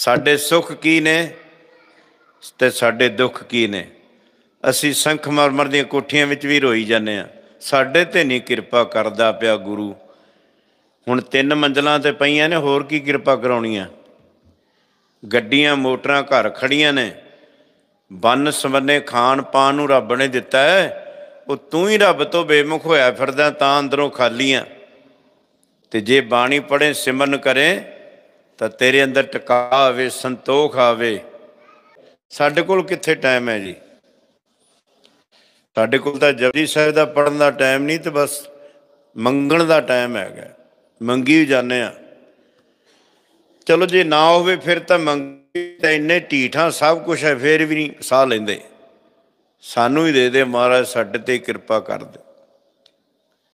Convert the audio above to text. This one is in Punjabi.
ਸਾਡੇ ਸੁੱਖ ਕੀ ਨੇ ਤੇ ਸਾਡੇ ਦੁੱਖ ਕੀ ਨੇ ਅਸੀਂ ਸੰਖਮਰਮਰ ਦੀਆਂ ਕੋਠੀਆਂ ਵਿੱਚ ਵੀ ਰੋਈ ਜਾਂਦੇ ਆ ਸਾਡੇ ਤੇ ਨਹੀਂ ਕਿਰਪਾ ਕਰਦਾ ਪਿਆ ਗੁਰੂ ਹੁਣ ਤਿੰਨ ਮੰਜ਼ਲਾਂ ਤੇ ਪਈਆਂ ਨੇ ਹੋਰ ਕੀ ਕਿਰਪਾ ਕਰਾਉਣੀ ਆ ਗੱਡੀਆਂ ਮੋਟਰਾਂ ਘਰ ਖੜੀਆਂ ਨੇ ਬੰਨ ਸਵੰਨੇ ਖਾਣ ਪਾਣ ਨੂੰ ਰੱਬ ਨੇ ਦਿੱਤਾ ਹੈ ਉਹ ਤੂੰ ਹੀ ਰੱਬ ਤੋਂ ਬੇਮੁਖ ਹੋਇਆ ਫਿਰਦਾ ਤਾਂ ਅੰਦਰੋਂ ਖਾਲੀ ਆ ਤੇ ਜੇ ਬਾਣੀ ਪੜ੍ਹੇ ਸਿਮਰਨ ਕਰੇ ਤਾਂ ਤੇਰੇ ਅੰਦਰ ਟਿਕਾ ਆਵੇ ਸੰਤੋਖ ਆਵੇ ਸਾਡੇ ਕੋਲ ਕਿੱਥੇ ਟਾਈਮ ਹੈ ਜੀ ਸਾਡੇ ਕੋਲ ਤਾਂ ਜਪਜੀ ਸਾਹਿਬ ਦਾ ਪੜਨ ਦਾ ਟਾਈਮ ਨਹੀਂ ਤੇ ਬਸ ਮੰਗਣ ਦਾ ਟਾਈਮ ਹੈਗਾ ਮੰਗੀ ਜਾਂਦੇ ਆ ਚਲੋ ਜੇ ਨਾ ਹੋਵੇ ਫਿਰ ਤਾਂ ਮੰਗੀ ਤਾਂ ਇੰਨੇ ਢੀਠਾਂ ਸਭ ਕੁਝ ਹੈ ਫਿਰ ਵੀ ਨਹੀਂ ਸਾਹ ਲੈਂਦੇ ਸਾਨੂੰ ਹੀ ਦੇ ਦੇ ਮਹਾਰਾਜ ਸਾਡੇ ਤੇ ਕਿਰਪਾ ਕਰ ਦੇ